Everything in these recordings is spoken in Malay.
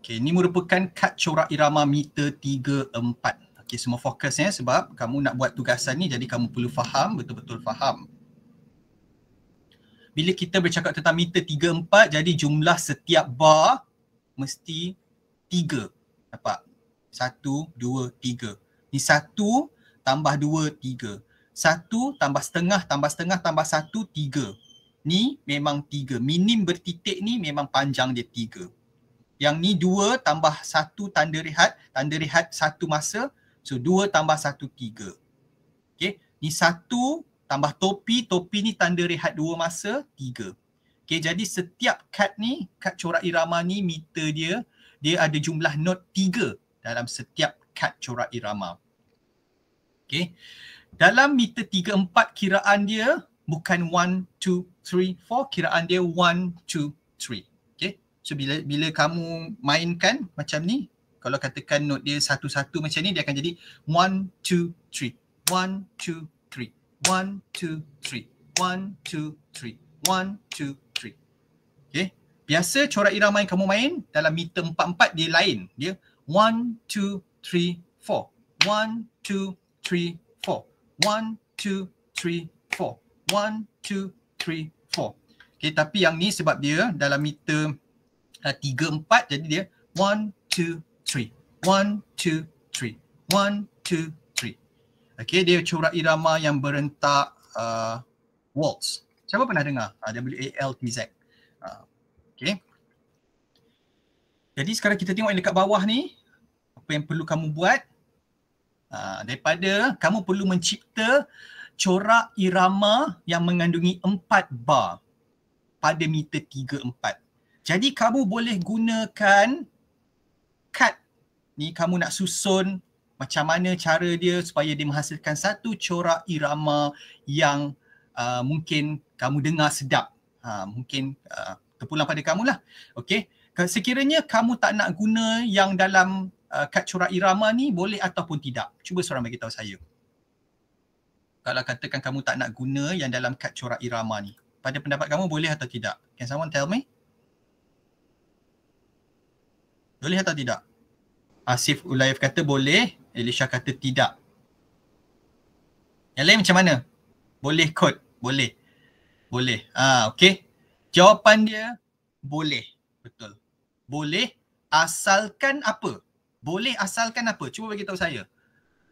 Okey, ini merupakan kad corak irama meter 3-4. Okey, semua fokus ya eh, sebab kamu nak buat tugasan ni jadi kamu perlu faham, betul-betul faham. Bila kita bercakap tentang meter 3-4, jadi jumlah setiap bar mesti 3. Nampak? 1, 2, 3. Ni 1 tambah 2, 3. 1 tambah setengah, tambah setengah, tambah 1, 3. Ni memang 3. Minim bertitik ni memang panjang dia 3 yang ni dua tambah satu tanda rehat, tanda rehat satu masa. So dua tambah satu tiga. Okay, ni satu tambah topi, topi ni tanda rehat dua masa, tiga. Okay, jadi setiap kad ni, kad corak irama ni, meter dia, dia ada jumlah note tiga dalam setiap kad corak irama. Okay, dalam meter tiga empat kiraan dia bukan one, two, three, four, kiraan dia one, two, three macam bila bila kamu mainkan macam ni kalau katakan note dia satu-satu macam ni dia akan jadi 1-2-3 okay biasa corak irama yang kamu main dalam meter 4-4 dia lain dia 1-2-3-4 1-2-3-4 1-2-3-4 1, 2, 3, 4. Okay, tapi yang ni sebab dia dalam meter Eh, tiga empat jadi dia one two three one two three one two three okay dia corak irama yang berentak uh, waltz siapa pernah dengar uh, W A L T Z uh, okay jadi sekarang kita tengok yang dekat bawah ni apa yang perlu kamu buat uh, daripada kamu perlu mencipta corak irama yang mengandungi empat bar pada meter tiga empat jadi kamu boleh gunakan kad ni kamu nak susun macam mana cara dia supaya dia menghasilkan satu corak irama yang uh, mungkin kamu dengar sedap. Uh, mungkin uh, terpulang pada kamu lah. Okay? Sekiranya kamu tak nak guna yang dalam uh, kad corak irama ni boleh ataupun tidak. Cuba seorang bagi tahu saya. Kalau katakan kamu tak nak guna yang dalam kad corak irama ni. Pada pendapat kamu boleh atau tidak? Can someone tell me? Boleh atau tidak? Asif Ulayev kata boleh, Elisha kata tidak. Yang lain macam mana? Boleh kot, boleh. Boleh. Ah, okey. Jawapan dia boleh. Betul. Boleh asalkan apa? Boleh asalkan apa? Cuba bagi tahu saya.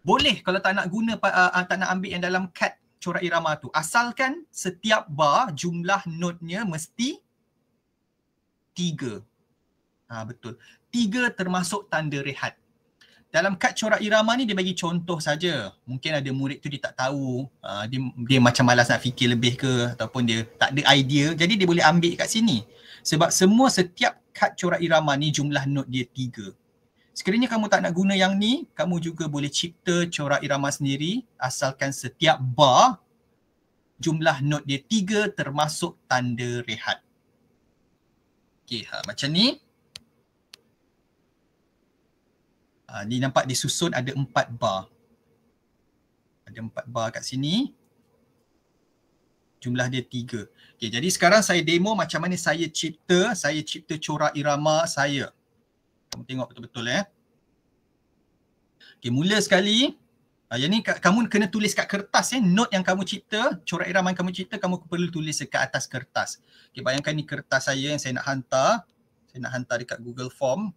Boleh kalau tak nak guna uh, tak nak ambil yang dalam kad corak irama tu. Asalkan setiap bar jumlah node nya mesti tiga. Ha, betul. Tiga termasuk tanda rehat. Dalam kad corak irama ni dia bagi contoh saja. Mungkin ada murid tu dia tak tahu, uh, dia, dia macam malas nak fikir lebih ke ataupun dia tak ada idea. Jadi dia boleh ambil kat sini. Sebab semua setiap kad corak irama ni jumlah note dia tiga. Sekiranya kamu tak nak guna yang ni, kamu juga boleh cipta corak irama sendiri asalkan setiap bar jumlah note dia tiga termasuk tanda rehat. Okay, ha, macam ni. Uh, ni nampak disusun ada empat bar. Ada empat bar kat sini. Jumlah dia tiga. Okay, jadi sekarang saya demo macam mana saya cipta, saya cipta corak irama saya. Kamu tengok betul-betul eh. Okay, mula sekali. Uh, yang ni kamu kena tulis kat kertas eh. Note yang kamu cipta, corak irama yang kamu cipta, kamu perlu tulis dekat atas kertas. Okay, bayangkan ni kertas saya yang saya nak hantar. Saya nak hantar dekat Google Form.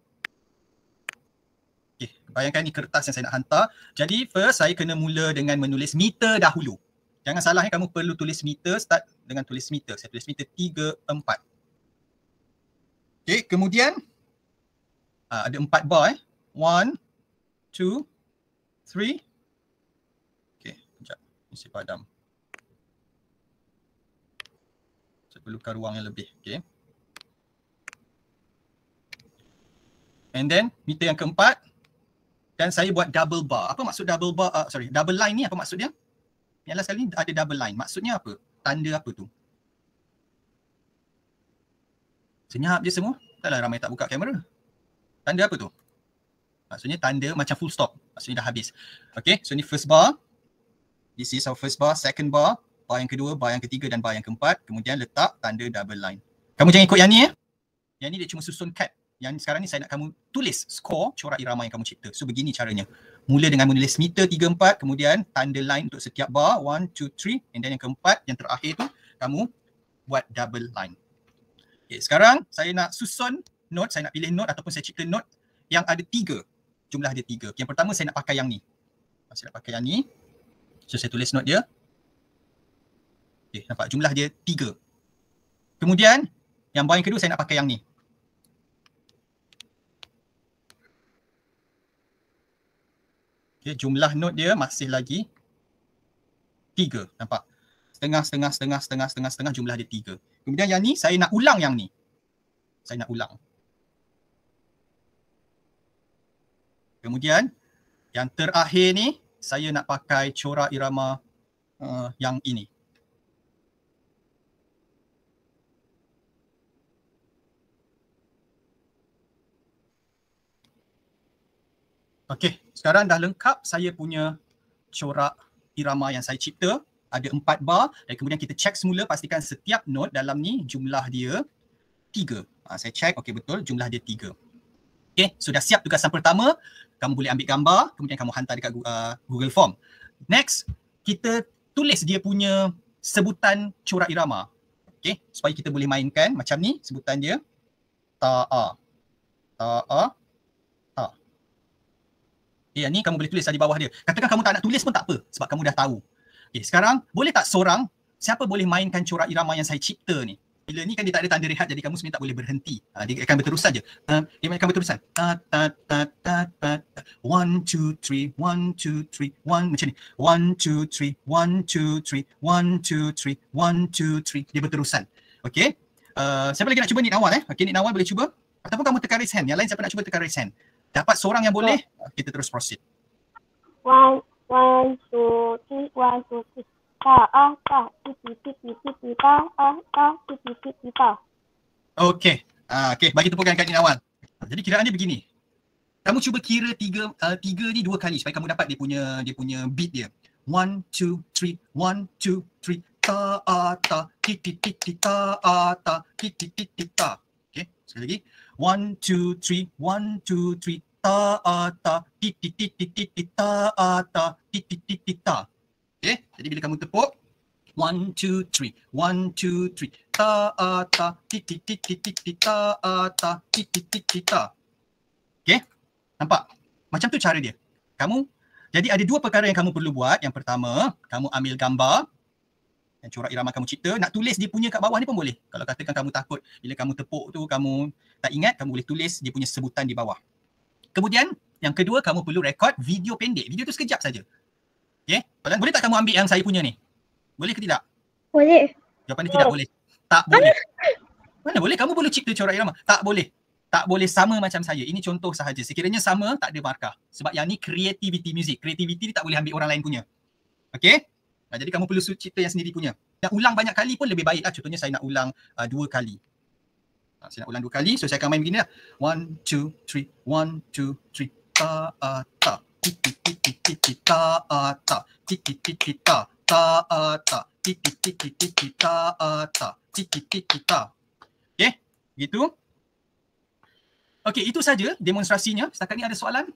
Okay, eh, bayangkan ni kertas yang saya nak hantar. Jadi first saya kena mula dengan menulis meter dahulu. Jangan salah ni eh, kamu perlu tulis meter start dengan tulis meter. Saya tulis meter tiga empat. Okay, kemudian uh, ada empat bar eh. 1, 2, 3. Okay, sekejap. Mesti padam. Saya perlukan ruang yang lebih. Okay. And then meter yang keempat, dan saya buat double bar. Apa maksud double bar? Uh, sorry, double line ni apa maksud dia? Ialah sekali ni ada double line. Maksudnya apa? Tanda apa tu? Senyap je semua. Taklah ramai tak buka kamera. Tanda apa tu? Maksudnya tanda macam full stop. Maksudnya dah habis. Okay, so ni first bar. This is our first bar. Second bar. Bar yang kedua, bar yang ketiga dan bar yang keempat. Kemudian letak tanda double line. Kamu jangan ikut yang ni ya. Eh? Yang ni dia cuma susun cap yang sekarang ni saya nak kamu tulis skor corak irama yang kamu cipta. So begini caranya. Mula dengan menulis meter tiga empat, kemudian tanda line untuk setiap bar, one, two, three, and then yang keempat, yang terakhir tu, kamu buat double line. Okay, sekarang saya nak susun note, saya nak pilih note ataupun saya cipta note yang ada tiga. Jumlah dia tiga. Okay, yang pertama saya nak pakai yang ni. Ah, saya nak pakai yang ni. So saya tulis note dia. Okay, nampak jumlah dia tiga. Kemudian yang bar yang kedua saya nak pakai yang ni. Okay, jumlah node dia masih lagi tiga. Nampak? Setengah, setengah, setengah, setengah, setengah, setengah jumlah dia tiga. Kemudian yang ni, saya nak ulang yang ni. Saya nak ulang. Kemudian, yang terakhir ni, saya nak pakai corak irama uh, yang ini. Okey, sekarang dah lengkap saya punya corak irama yang saya cipta ada empat bar dan kemudian kita cek semula pastikan setiap note dalam ni jumlah dia tiga. Ha, saya cek, okey betul jumlah dia tiga. Okey sudah so siap tugasan pertama kamu boleh ambil gambar kemudian kamu hantar dekat ah, Google Form. Next kita tulis dia punya sebutan corak irama. Okey supaya kita boleh mainkan macam ni sebutan dia ta a ta Ya, ni kamu boleh tulis lah di bawah dia. Katakan kamu tak nak tulis pun tak apa sebab kamu dah tahu. Okey, sekarang boleh tak seorang siapa boleh mainkan corak irama yang saya cipta ni? Bila ni kan dia tak ada tanda rehat jadi kamu sebenarnya tak boleh berhenti. Ha, dia akan berterusan je. Ha, ah, dia mainkan berterusan. Ta ta ta ta ta. one 2 3 1 2 3 1 macam ni. 1 2 3 1 2 3 1 2 3 1 2 dia berterusan. Okey. Uh, siapa lagi nak cuba ni Nawal eh? Okey ni Nawal boleh cuba. Ataupun kamu tekan raise hand. Yang lain siapa nak cuba tekan raise hand dapat seorang yang boleh kita terus proceed one one two three one two three Okey. Ah, okey, bagi tepukan kat awal. Jadi kiraan dia begini. Kamu cuba kira tiga uh, tiga ni dua kali supaya kamu dapat dia punya dia punya beat dia. One, two, three, one, two, three, ta a ta ti ti ti ti ta a ta ti ti ti ti ta. Sekali lagi. One, two, three. One, two, three. Ta, a, ta. Ti, ti, ti, ti, ti, ti, ta, a, ta. Ti, ti, ti, ti, ta. Okay. Jadi bila kamu tepuk. One, two, three. One, two, three. Ta, a, ta. Ti, ti, ti, ti, ti, ti, ta, a, ta. Ti, ti, ti, ti, ta. Okay. Nampak? Macam tu cara dia. Kamu. Jadi ada dua perkara yang kamu perlu buat. Yang pertama, kamu ambil gambar yang corak irama kamu cipta nak tulis dia punya kat bawah ni pun boleh kalau katakan kamu takut bila kamu tepuk tu kamu tak ingat kamu boleh tulis dia punya sebutan di bawah kemudian yang kedua kamu perlu rekod video pendek video tu sekejap saja okey ya? boleh tak kamu ambil yang saya punya ni boleh ke tidak boleh jawapan dia tidak boleh tak boleh mana boleh kamu boleh cipta corak irama tak boleh tak boleh sama macam saya. Ini contoh sahaja. Sekiranya sama, tak ada markah. Sebab yang ni creativity music. Creativity ni tak boleh ambil orang lain punya. Okay? Ha, jadi kamu perlu cipta yang sendiri punya. Nak ulang banyak kali pun lebih baik lah. Contohnya saya nak ulang uh, dua kali. Ha, saya nak ulang dua kali. So saya akan main begini lah. One, two, three. One, two, three. Ta, a, ta. Ti, ti, ti, ti, ti, ti, ta, a, ta. Ti, ti, ti, ti, ta, ta, a, ta. Ti, ti, ti, ti, ti, ti, ta, a, ta. Ti, ti, ti, ti, ta. Okay. Gitu. Okay, itu saja demonstrasinya. Setakat ni ada soalan?